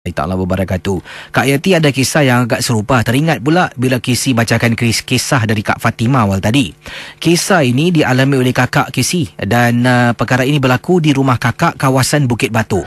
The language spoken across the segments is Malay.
Eh, Ta'ala wabarakatuh Kak Yati ada kisah yang agak serupa Teringat pula bila Kisi bacakan kisah dari Kak Fatimah awal tadi Kisah ini dialami oleh kakak Kisi Dan uh, perkara ini berlaku di rumah kakak kawasan Bukit Batu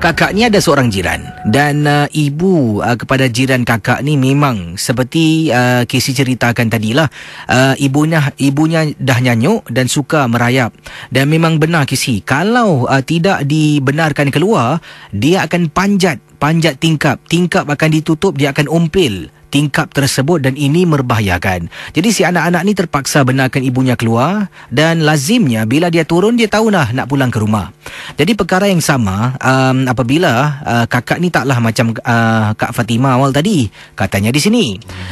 kakak ni ada seorang jiran dan uh, ibu uh, kepada jiran kakak ni memang seperti uh, Casey ceritakan tadilah uh, ibunya ibunya dah nyanyuk dan suka merayap dan memang benar Casey kalau uh, tidak dibenarkan keluar dia akan panjat panjat tingkap tingkap akan ditutup dia akan umpil tingkap tersebut dan ini merbahayakan. Jadi si anak-anak ni terpaksa benarkan ibunya keluar dan lazimnya bila dia turun dia tahu lah nak pulang ke rumah. Jadi perkara yang sama um, apabila uh, kakak ni taklah macam uh, Kak Fatimah awal tadi katanya di sini.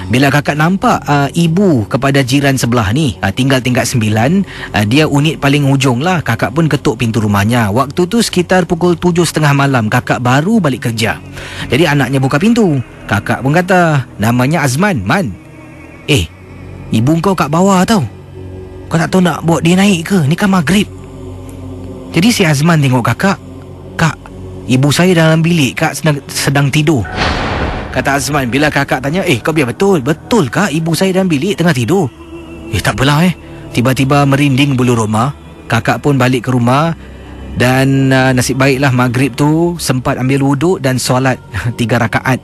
Bila kakak nampak uh, ibu kepada jiran sebelah ni uh, tinggal tingkat sembilan uh, dia unit paling hujung lah kakak pun ketuk pintu rumahnya. Waktu tu sekitar pukul tujuh setengah malam kakak baru balik kerja. Jadi anaknya buka pintu. Kakak pun kata Namanya Azman Man Eh Ibu kau kat bawah tau Kau tak tahu nak buat dia naik ke Ni kan maghrib Jadi si Azman tengok kakak Kak Ibu saya dalam bilik kak sedang, sedang tidur Kata Azman Bila kakak tanya Eh kau biar betul Betul kak Ibu saya dalam bilik tengah tidur Eh takpelah eh Tiba-tiba merinding bulu rumah Kakak pun balik ke rumah Dan uh, nasib baiklah maghrib tu Sempat ambil wuduk dan solat Tiga rakaat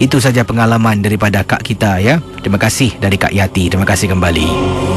itu saja pengalaman daripada kak kita ya. Terima kasih dari Kak Yati. Terima kasih kembali.